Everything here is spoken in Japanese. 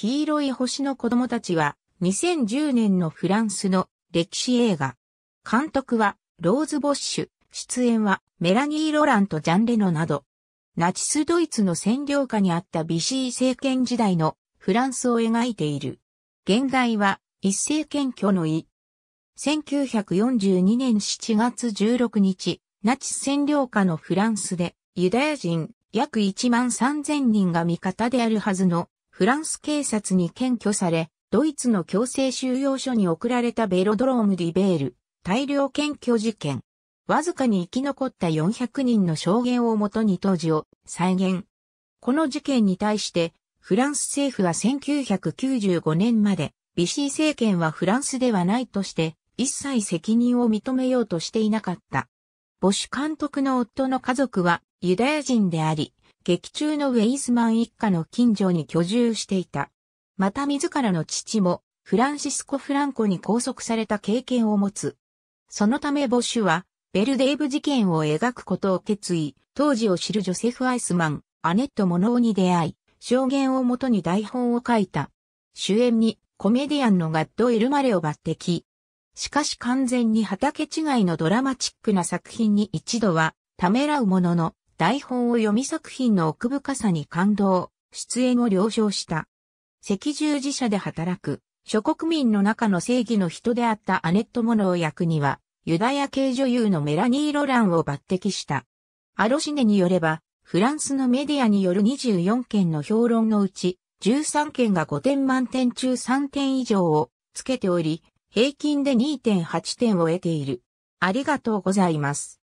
黄色い星の子供たちは2010年のフランスの歴史映画。監督はローズ・ボッシュ、出演はメラニー・ロランとジャン・レノなど。ナチスドイツの占領下にあったビシー政権時代のフランスを描いている。現代は一世謙虚の意。1942年7月16日、ナチス占領下のフランスで、ユダヤ人約1万3000人が味方であるはずのフランス警察に検挙され、ドイツの強制収容所に送られたベロドローム・ディベール、大量検挙事件。わずかに生き残った400人の証言をもとに当時を再現。この事件に対して、フランス政府は1995年まで、ビシー政権はフランスではないとして、一切責任を認めようとしていなかった。ボシュ監督の夫の家族はユダヤ人であり、劇中のウェイスマン一家の近所に居住していた。また自らの父も、フランシスコ・フランコに拘束された経験を持つ。そのためボッシュは、ベルデーブ事件を描くことを決意、当時を知るジョセフ・アイスマン、アネット・モノーに出会い、証言をもとに台本を書いた。主演に、コメディアンのガッド・エルマレを抜擢。しかし完全に畑違いのドラマチックな作品に一度は、ためらうものの、台本を読み作品の奥深さに感動、出演を了承した。赤十字社で働く、諸国民の中の正義の人であったアネット・モノを役には、ユダヤ系女優のメラニー・ロランを抜擢した。アロシネによれば、フランスのメディアによる24件の評論のうち、13件が5点満点中3点以上をつけており、平均で2.8点を得ている。ありがとうございます。